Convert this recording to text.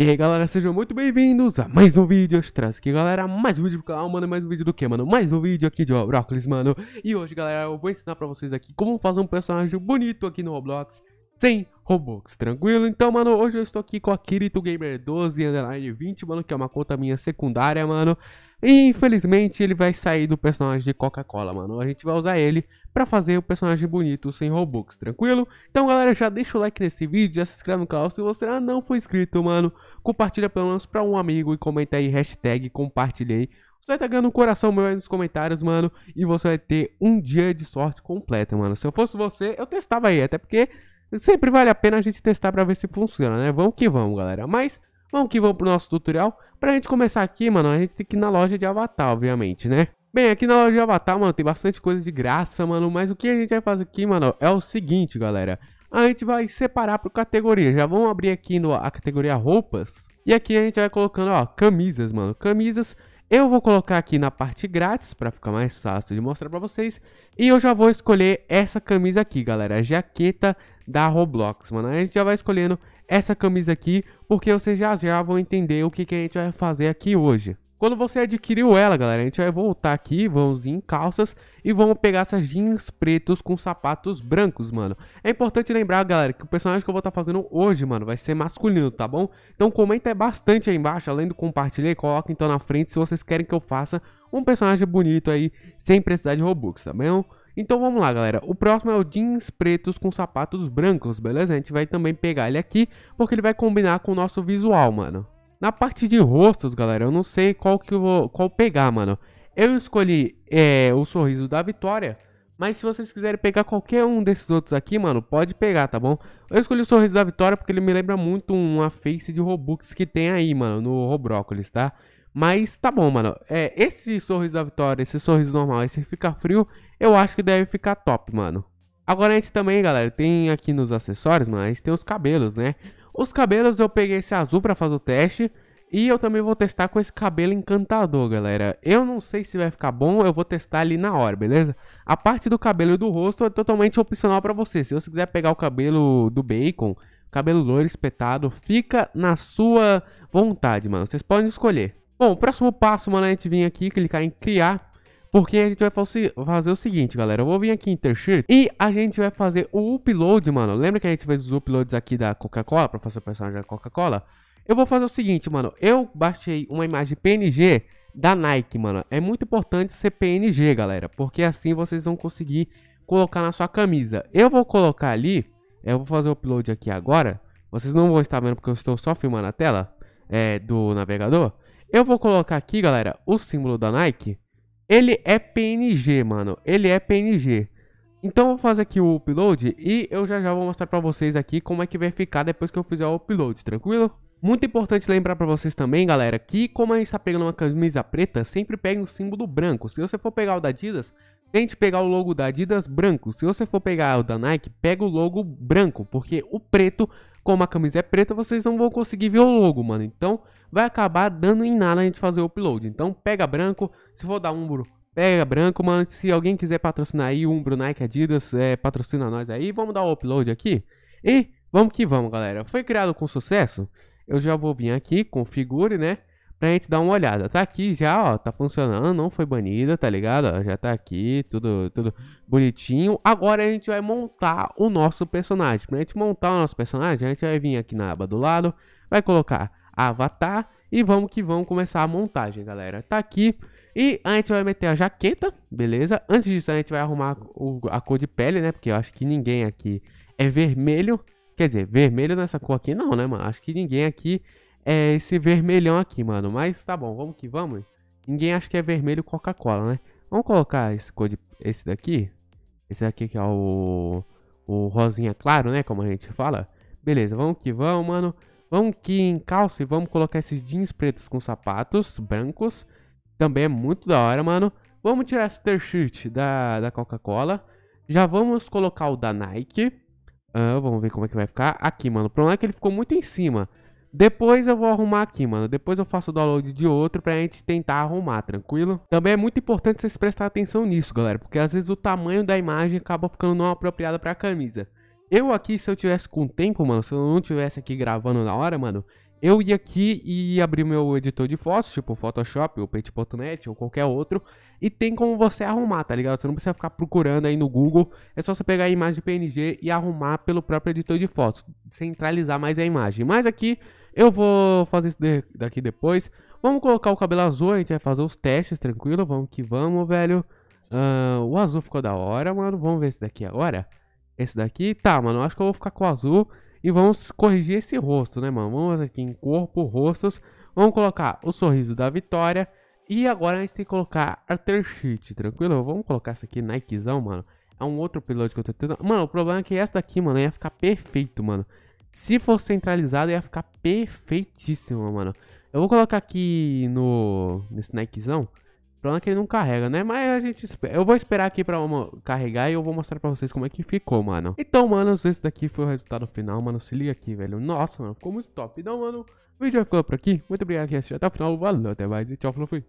E aí galera, sejam muito bem-vindos a mais um vídeo, eu aqui galera, mais um vídeo pro canal, mano, mais um vídeo do que, mano? Mais um vídeo aqui de Roblox, mano E hoje galera, eu vou ensinar pra vocês aqui como fazer um personagem bonito aqui no Roblox sem Robux, tranquilo? Então, mano, hoje eu estou aqui com a Kirito Gamer 12 Underline 20, mano, que é uma conta minha secundária, mano. E infelizmente ele vai sair do personagem de Coca-Cola, mano. A gente vai usar ele pra fazer o personagem bonito sem Robux, tranquilo? Então, galera, já deixa o like nesse vídeo, já se inscreve no canal se você ainda não for inscrito, mano. Compartilha pelo menos pra um amigo e comenta aí, hashtag compartilhei. Você vai tá ganhando um coração meu aí nos comentários, mano. E você vai ter um dia de sorte completa, mano. Se eu fosse você, eu testava aí. Até porque sempre vale a pena a gente testar para ver se funciona, né? Vamos que vamos, galera. Mas vamos que vamos pro nosso tutorial. Pra gente começar aqui, mano, a gente tem que ir na loja de avatar, obviamente, né? Bem, aqui na loja de avatar, mano, tem bastante coisa de graça, mano. Mas o que a gente vai fazer aqui, mano, é o seguinte, galera. A gente vai separar por categoria. Já vamos abrir aqui no, a categoria roupas. E aqui a gente vai colocando, ó, camisas, mano. Camisas eu vou colocar aqui na parte grátis para ficar mais fácil de mostrar para vocês. E eu já vou escolher essa camisa aqui, galera. Jaqueta da Roblox, mano. A gente já vai escolhendo essa camisa aqui, porque vocês já já vão entender o que, que a gente vai fazer aqui hoje. Quando você adquiriu ela, galera, a gente vai voltar aqui, vamos em calças e vamos pegar essas jeans pretos com sapatos brancos, mano. É importante lembrar, galera, que o personagem que eu vou estar tá fazendo hoje, mano, vai ser masculino, tá bom? Então comenta bastante aí embaixo, além do compartilhar, coloca então na frente se vocês querem que eu faça um personagem bonito aí, sem precisar de Robux, tá bom? Então vamos lá, galera. O próximo é o jeans pretos com sapatos brancos, beleza? A gente vai também pegar ele aqui, porque ele vai combinar com o nosso visual, mano. Na parte de rostos, galera, eu não sei qual que eu vou qual pegar, mano. Eu escolhi é, o sorriso da vitória, mas se vocês quiserem pegar qualquer um desses outros aqui, mano, pode pegar, tá bom? Eu escolhi o sorriso da vitória porque ele me lembra muito uma face de Robux que tem aí, mano, no Robrócolis, tá? Mas tá bom, mano. É, esse sorriso da vitória, esse sorriso normal, esse fica frio, eu acho que deve ficar top, mano. Agora a gente também, galera, tem aqui nos acessórios, mano, a gente tem os cabelos, né? Os cabelos eu peguei esse azul pra fazer o teste. E eu também vou testar com esse cabelo encantador, galera. Eu não sei se vai ficar bom, eu vou testar ali na hora, beleza? A parte do cabelo e do rosto é totalmente opcional pra você. Se você quiser pegar o cabelo do bacon, cabelo loiro espetado, fica na sua vontade, mano. Vocês podem escolher. Bom, o próximo passo, mano, é a gente vir aqui clicar em criar. Porque a gente vai fazer o seguinte, galera. Eu vou vir aqui em Intersheet e a gente vai fazer o upload, mano. Lembra que a gente fez os uploads aqui da Coca-Cola, para fazer o personagem da Coca-Cola? Eu vou fazer o seguinte, mano. Eu baixei uma imagem PNG da Nike, mano. É muito importante ser PNG, galera. Porque assim vocês vão conseguir colocar na sua camisa. Eu vou colocar ali... Eu vou fazer o upload aqui agora. Vocês não vão estar vendo porque eu estou só filmando a tela é, do navegador. Eu vou colocar aqui, galera, o símbolo da Nike. Ele é PNG, mano. Ele é PNG. Então eu vou fazer aqui o upload e eu já já vou mostrar pra vocês aqui como é que vai ficar depois que eu fizer o upload, tranquilo? Muito importante lembrar pra vocês também, galera, que como a gente tá pegando uma camisa preta, sempre pegue o um símbolo branco. Se você for pegar o da Adidas, tente pegar o logo da Adidas branco. Se você for pegar o da Nike, pega o logo branco, porque o preto como a camisa é preta, vocês não vão conseguir ver o logo, mano. Então, vai acabar dando em nada a gente fazer o upload. Então, pega branco. Se for dar Umbro, pega branco, mano. Se alguém quiser patrocinar aí, Umbro, Nike, Adidas, é, patrocina nós aí. Vamos dar o upload aqui. E vamos que vamos, galera. Foi criado com sucesso? Eu já vou vir aqui, configure, né? pra gente dar uma olhada. Tá aqui já, ó, tá funcionando, não foi banida, tá ligado? já tá aqui, tudo, tudo bonitinho. Agora a gente vai montar o nosso personagem. Pra gente montar o nosso personagem, a gente vai vir aqui na aba do lado, vai colocar avatar e vamos que vamos começar a montagem, galera. Tá aqui. E a gente vai meter a jaqueta, beleza? Antes disso, a gente vai arrumar o, a cor de pele, né? Porque eu acho que ninguém aqui é vermelho. Quer dizer, vermelho nessa cor aqui não, né, mano? Acho que ninguém aqui é esse vermelhão aqui, mano. Mas tá bom, vamos que vamos. Ninguém acha que é vermelho Coca-Cola, né? Vamos colocar esse, cor esse daqui. Esse daqui que é o, o rosinha claro, né? Como a gente fala. Beleza, vamos que vamos, mano. Vamos que e vamos colocar esses jeans pretos com sapatos brancos. Também é muito da hora, mano. Vamos tirar esse t-shirt da, da Coca-Cola. Já vamos colocar o da Nike. Uh, vamos ver como é que vai ficar. Aqui, mano. O problema é que ele ficou muito em cima. Depois eu vou arrumar aqui, mano. Depois eu faço o download de outro pra gente tentar arrumar, tranquilo? Também é muito importante vocês prestarem atenção nisso, galera. Porque às vezes o tamanho da imagem acaba ficando não apropriado pra camisa. Eu aqui, se eu tivesse com tempo, mano, se eu não tivesse aqui gravando na hora, mano, eu ia aqui e abrir meu editor de fotos, tipo Photoshop, ou Paint.net, ou qualquer outro, e tem como você arrumar, tá ligado? Você não precisa ficar procurando aí no Google, é só você pegar a imagem PNG e arrumar pelo próprio editor de fotos, centralizar mais a imagem. Mas aqui eu vou fazer isso daqui depois. Vamos colocar o cabelo azul, a gente vai fazer os testes, tranquilo. Vamos que vamos, velho. Uh, o azul ficou da hora, mano. Vamos ver esse daqui agora. Esse daqui, tá, mano. Acho que eu vou ficar com o azul. E vamos corrigir esse rosto, né, mano? Vamos aqui em corpo, rostos. Vamos colocar o sorriso da vitória. E agora a gente tem que colocar Arthur Sheet, tranquilo? Vamos colocar essa aqui, Nikezão, mano. É um outro piloto que eu tô tentando. Mano, o problema é que essa daqui, mano, ia ficar perfeito, mano. Se for centralizado, ia ficar perfeitíssimo, mano. Eu vou colocar aqui no nesse Nikezão. O que ele não carrega, né? Mas a gente... Eu vou esperar aqui pra carregar e eu vou mostrar pra vocês como é que ficou, mano. Então, mano, esse daqui foi o resultado final, mano. Se liga aqui, velho. Nossa, mano, ficou muito top. Então, mano, o vídeo vai ficando por aqui. Muito obrigado que assistiu até o final. Valeu, até mais e tchau, falou, fui.